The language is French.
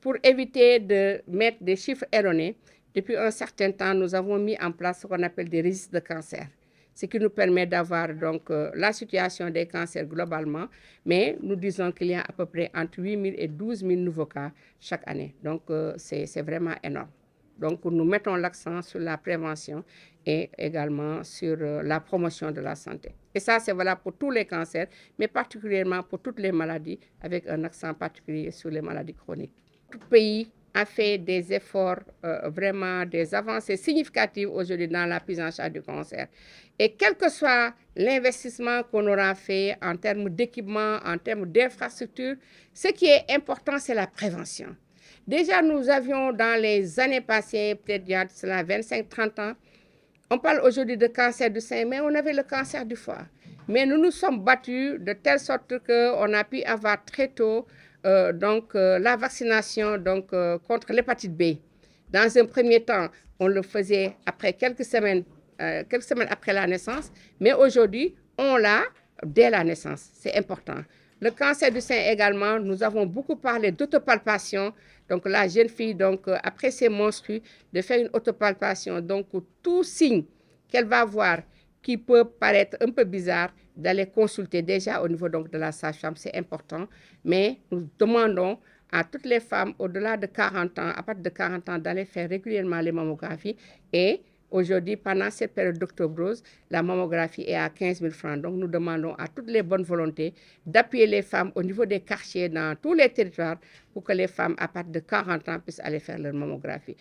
pour éviter de mettre des chiffres erronés, depuis un certain temps, nous avons mis en place ce qu'on appelle des risques de cancer, ce qui nous permet d'avoir donc euh, la situation des cancers globalement, mais nous disons qu'il y a à peu près entre 8 000 et 12 000 nouveaux cas chaque année. Donc, euh, c'est vraiment énorme. Donc, nous mettons l'accent sur la prévention et également sur euh, la promotion de la santé. Et ça, c'est valable pour tous les cancers, mais particulièrement pour toutes les maladies, avec un accent particulier sur les maladies chroniques notre pays a fait des efforts, euh, vraiment des avancées significatives aujourd'hui dans la prise en charge du cancer. Et quel que soit l'investissement qu'on aura fait en termes d'équipement, en termes d'infrastructures, ce qui est important, c'est la prévention. Déjà, nous avions dans les années passées, peut-être il y a cela 25-30 ans, on parle aujourd'hui de cancer du sein, mais on avait le cancer du foie. Mais nous nous sommes battus de telle sorte qu'on a pu avoir très tôt euh, donc, euh, la vaccination donc, euh, contre l'hépatite B. Dans un premier temps, on le faisait après quelques semaines, quelques semaines après la naissance, mais aujourd'hui, on l'a dès la naissance. C'est important. Le cancer du sein également, nous avons beaucoup parlé d'autopalpation. Donc, la jeune fille, donc, après ses menstrues, de faire une autopalpation. Donc, tout signe qu'elle va avoir, qui peut paraître un peu bizarre d'aller consulter déjà au niveau donc de la sage-femme, c'est important. Mais nous demandons à toutes les femmes au-delà de 40 ans, à partir de 40 ans, d'aller faire régulièrement les mammographies. Et aujourd'hui, pendant cette période d'octobre la mammographie est à 15 000 francs. Donc nous demandons à toutes les bonnes volontés d'appuyer les femmes au niveau des quartiers, dans tous les territoires, pour que les femmes à partir de 40 ans puissent aller faire leur mammographie.